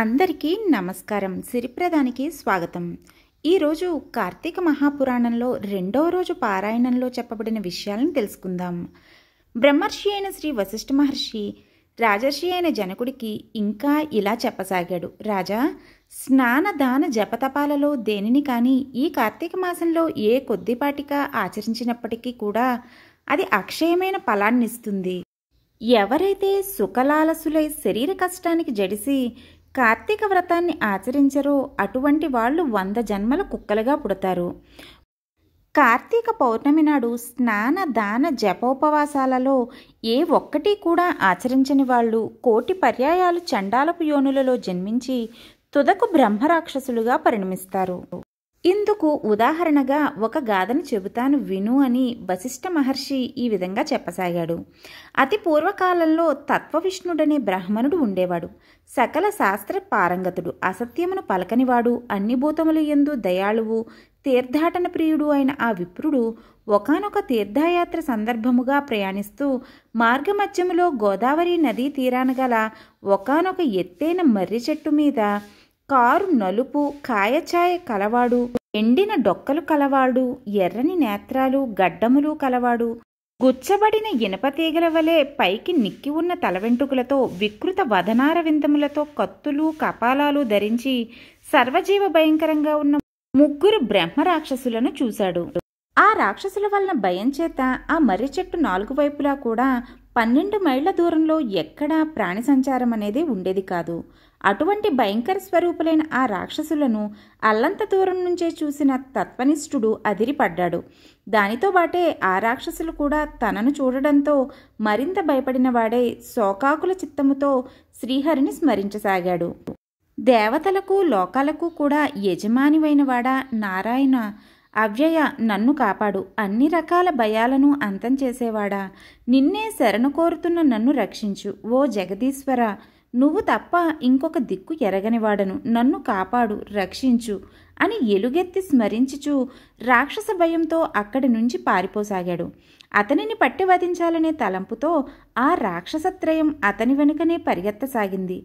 అందరికీ నమస్కారం సిరిప్రదానికి స్వాగతం ఈరోజు కార్తీక మహాపురాణంలో రెండవ రోజు పారాయణంలో చెప్పబడిన విషయాలను తెలుసుకుందాం బ్రహ్మర్షి అయిన శ్రీ వశిష్ఠ మహర్షి రాజర్షి అయిన జనకుడికి ఇంకా ఇలా చెప్పసాగాడు రాజా స్నాన దాన జపతపాలలో దేనిని కానీ ఈ కార్తీక మాసంలో ఏ కొద్దిపాటిగా ఆచరించినప్పటికీ కూడా అది అక్షయమైన ఫలాన్నిస్తుంది ఎవరైతే సుఖలాలసులై శరీర కష్టానికి జడిసి కార్తీక వ్రతాన్ని ఆచరించరో అటువంటి వాళ్ళు వంద జన్మల కుక్కలుగా పుడతారు కార్తీక పౌర్ణమి నాడు స్నాన దాన జపోపవాసాలలో ఏ ఒక్కటి కూడా ఆచరించని వాళ్ళు కోటి పర్యాయాలు చండాలపు యోనులలో జన్మించి తుదకు బ్రహ్మరాక్షసులుగా పరిణమిస్తారు ఇందుకు ఉదాహరణగా ఒక గాథను చెబుతాను విను అని వశిష్ఠ మహర్షి ఈ విధంగా చెప్పసాగాడు అతి పూర్వకాలంలో తత్వవిష్ణుడనే బ్రాహ్మణుడు ఉండేవాడు సకల శాస్త్ర పారంగతుడు అసత్యమును పలకనివాడు అన్ని భూతములు ఎందు దయాళువు తీర్థాటన ప్రియుడు అయిన ఆ విప్రుడు ఒకనొక తీర్థయాత్ర సందర్భముగా ప్రయాణిస్తూ మార్గమధ్యములో గోదావరి నదీ తీరాన గల ఒకనొక ఎత్తైన మర్రి చెట్టు మీద కారు నలుపు కాయచాయ కలవాడు ఎండిన డొక్కలు కలవాడు ఎర్రని నేత్రాలు గడ్డములు కలవాడు గుచ్చబడిన ఇనపతీగల వలె పైకి నిక్కి ఉన్న తలవెంటుకలతో వికృత వదనార విందములతో కత్తులు కపాలాలు ధరించి సర్వజీవ భయంకరంగా ఉన్న ముగ్గురు బ్రహ్మ రాక్షసులను చూశాడు ఆ రాక్షసుల వలన భయం చేత ఆ మర్రి చెట్టు నాలుగు వైపులా కూడా పన్నెండు మైళ్ళ దూరంలో ఎక్కడా ప్రాణి సంచారం అనేది ఉండేది కాదు అటువంటి భయంకర స్వరూపులైన ఆ రాక్షసులను అల్లంత దూరం నుంచే చూసిన తత్వనిష్ఠుడు అదిరిపడ్డాడు దానితో బాటే ఆ రాక్షసులు కూడా తనను చూడడంతో మరింత భయపడిన వాడే శోకాకుల చిత్తముతో శ్రీహరిని స్మరించసాగాడు దేవతలకు లోకాలకు కూడా వాడా నారాయణ అవ్యయ నన్ను కాపాడు అన్ని రకాల భయాలను అంతం చేసేవాడా నిన్నే శరణు కోరుతున్న నన్ను రక్షించు ఓ జగదీశ్వర నువ్వు తప్ప ఇంకొక దిక్కు ఎరగనివాడను నన్ను కాపాడు రక్షించు అని ఎలుగెత్తి స్మరించుచు రాక్షస భయంతో అక్కడి నుంచి పారిపోసాగాడు అతనిని పట్టి వధించాలనే తలంపుతో ఆ రాక్షసత్రయం అతని వెనుకనే పరిగెత్తసాగింది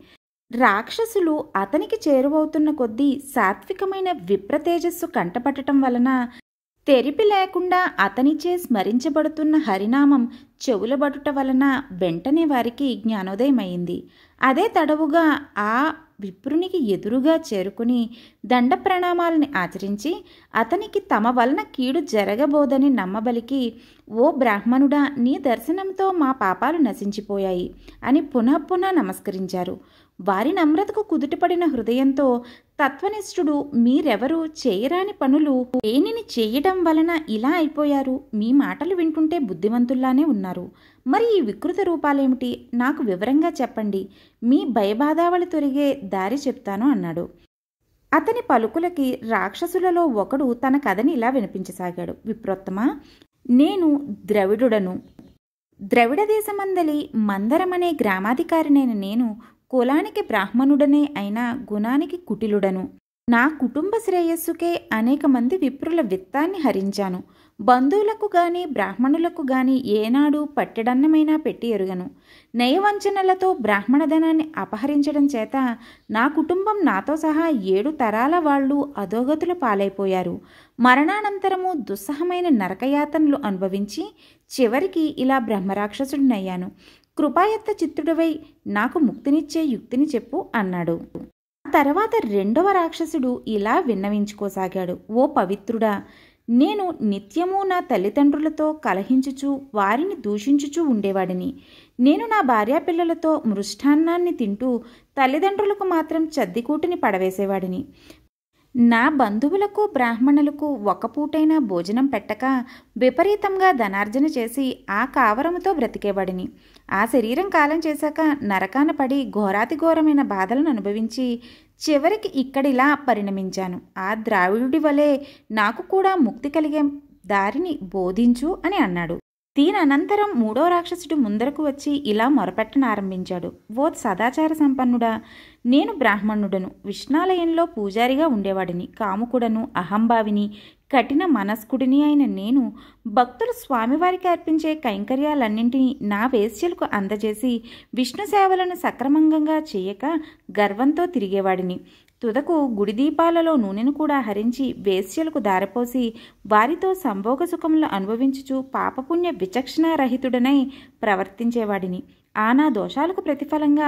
రాక్షసులు అతనికి చేరువవుతున్న కొద్దీ సాత్వికమైన విప్రతేజస్సు కంటపట్టడం వలన తెరిపి లేకుండా అతనిచే స్మరించబడుతున్న హరినామం చెవులబడుట వలన వెంటనే వారికి జ్ఞానోదయమైంది అదే తడవుగా ఆ విప్రునికి ఎదురుగా చేరుకుని దండ ప్రణామాలని ఆచరించి అతనికి తమ వలన కీడు జరగబోదని నమ్మబలికి ఓ బ్రాహ్మణుడా నీ దర్శనంతో మా పాపాలు నశించిపోయాయి అని పునః పునః నమస్కరించారు వారి నమ్రతకు కుదుటపడిన హృదయంతో తత్వనిష్ఠుడు మీరెవరు చేయరాని పనులు దేనిని చేయడం వలన ఇలా అయిపోయారు మీ మాటలు వింటుంటే బుద్ధిమంతుల్లానే ఉన్నారు మరి ఈ వికృత రూపాలేమిటి నాకు వివరంగా చెప్పండి మీ భయబాధావళి తొరిగే దారి చెప్తాను అన్నాడు అతని పలుకులకి రాక్షసులలో ఒకడు తన కథని ఇలా వినిపించసాగాడు విప్రోత్తమ నేను ద్రవిడుడను ద్రవిడ దేశమందలి మందరమనే గ్రామాధికారినైన నేను కులానికి బ్రాహ్మణుడనే అయినా గుణానికి కుటిలుడను నా కుటుంబ శ్రేయస్సుకే అనేక మంది విప్రుల విత్తాన్ని హరించాను బంధువులకు గాని బ్రాహ్మణులకు గాని ఏనాడు పట్టెడన్నమైనా పెట్టి ఎరుగను నయవంచనలతో బ్రాహ్మణధనాన్ని అపహరించడం చేత నా కుటుంబం నాతో సహా ఏడు తరాల వాళ్ళు అధోగతులు పాలైపోయారు మరణానంతరము దుస్సహమైన నరకయాతనలు అనుభవించి చివరికి ఇలా బ్రహ్మరాక్షసుడినయ్యాను కృపాయత్త చిత్తుడవై నాకు ముక్తినిచ్చే యుక్తిని చెప్పు అన్నాడు తర్వాత రెండవ రాక్షసుడు ఇలా విన్నవించుకోసాగాడు ఓ పవిత్రుడా నేను నిత్యము నా తల్లిదండ్రులతో కలహించుచూ వారిని దూషించుచూ ఉండేవాడిని నేను నా భార్యాపిల్లలతో మృష్టాన్నాన్ని తింటూ తల్లిదండ్రులకు మాత్రం చద్దికూటిని పడవేసేవాడిని నా బంధువులకు బ్రాహ్మణులకు ఒక పూటైనా భోజనం పెట్టక విపరీతంగా ధనార్జన చేసి ఆ కావరముతో బ్రతికేవాడిని ఆ శరీరం కాలం చేశాక నరకాన పడి ఘోరాతి ఘోరమైన బాధలను అనుభవించి చివరికి ఇక్కడిలా పరిణమించాను ఆ ద్రావిడి వలె నాకు కూడా ముక్తి కలిగే దారిని బోధించు అని అన్నాడు దీని అనంతరం మూడో రాక్షసుడు ముందరకు వచ్చి ఇలా మొరపెట్టనారంభించాడు ఓ సదాచార సంపన్నుడా నేను బ్రాహ్మణుడను విష్ణాలయంలో పూజారిగా ఉండేవాడిని కాముకుడను అహంభావిని కఠిన మనస్కుడిని అయిన నేను భక్తులు స్వామివారికి అర్పించే కైంకర్యాలన్నింటినీ నా వేశ్యలకు అందజేసి విష్ణు సేవలను సక్రమంగా చేయక గర్వంతో తిరిగేవాడిని తుదకు గుడి దీపాలలో నూనెను కూడా హరించి వేశ్యలకు దారపోసి వారితో సంభోగ సుఖములు అనుభవించుచు పాపపుణ్య విచక్షణారహితుడనై ప్రవర్తించేవాడిని ఆనా దోషాలకు ప్రతిఫలంగా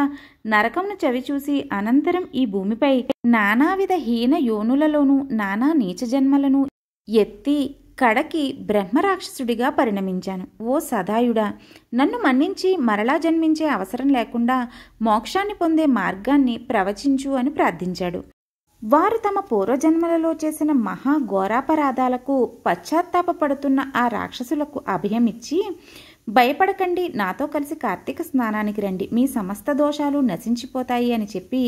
నరకంను చవిచూసి అనంతరం ఈ భూమిపై నానావిధ హీన యోనులలోనూ నానా నీచ జన్మలను ఎత్తి కడకి బ్రహ్మరాక్షసుడిగా పరిణమించాను ఓ సదాయుడా నన్ను మన్నించి మరలా జన్మించే అవసరం లేకుండా మోక్షాన్ని పొందే మార్గాన్ని ప్రవచించు అని ప్రార్థించాడు వారు తమ పూర్వజన్మలలో చేసిన మహా ఘోరాపరాధాలకు పశ్చాత్తాపడుతున్న ఆ రాక్షసులకు అభయమిచ్చి భయపడకండి నాతో కలిసి కార్తీక స్నానానికి రండి మీ సమస్త దోషాలు నశించిపోతాయి అని చెప్పి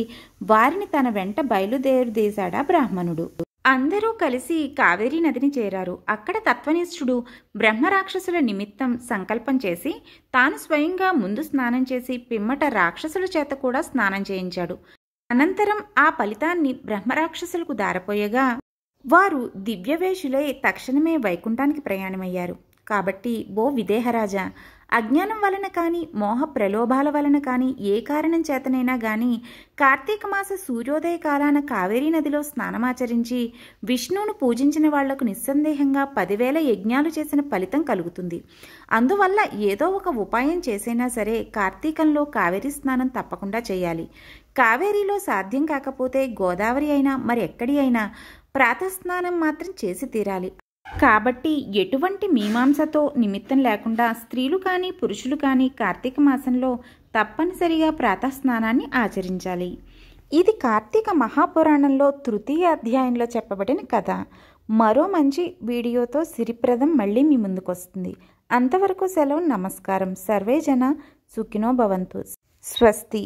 వారిని తన వెంట బయలుదేరుదేశాడా బ్రాహ్మణుడు అందరూ కలిసి కావేరీ నదిని చేరారు అక్కడ తత్వనిష్ఠుడు బ్రహ్మరాక్షసుల నిమిత్తం సంకల్పం చేసి తాను స్వయంగా ముందు స్నానం చేసి పిమ్మట రాక్షసుల చేత కూడా స్నానం చేయించాడు అనంతరం ఆ ఫలితాన్ని బ్రహ్మరాక్షసులకు దారపోయగా వారు దివ్యవేషులై తక్షణమే వైకుంఠానికి ప్రయాణమయ్యారు కాబట్టి ఓ విదేహరాజా అజ్ఞానం వలన కానీ మోహ ప్రలోభాల వలన కానీ ఏ కారణం చేతనైనా కానీ కార్తీక మాస సూర్యోదయ కాలాన కావేరీ నదిలో స్నానమాచరించి విష్ణువును పూజించిన వాళ్లకు నిస్సందేహంగా పదివేల యజ్ఞాలు చేసిన ఫలితం కలుగుతుంది అందువల్ల ఏదో ఒక ఉపాయం చేసైనా సరే కార్తీకంలో కావేరీ స్నానం తప్పకుండా చేయాలి కావేరీలో సాధ్యం కాకపోతే గోదావరి అయినా మరి ఎక్కడి అయినా ప్రాతస్నానం మాత్రం చేసి తీరాలి కాబట్టి ఎటువంటి మీమాంసతో నిమిత్తం లేకుండా స్త్రీలు కానీ పురుషులు కానీ కార్తీక మాసంలో తప్పనిసరిగా ప్రాతస్నానాన్ని ఆచరించాలి ఇది కార్తీక మహాపురాణంలో తృతీయ అధ్యాయంలో చెప్పబడిన కథ మరో మంచి వీడియోతో సిరిప్రదం మళ్ళీ మీ ముందుకొస్తుంది అంతవరకు సెలవు నమస్కారం సర్వే జన సుఖినో భవంతు స్వస్తి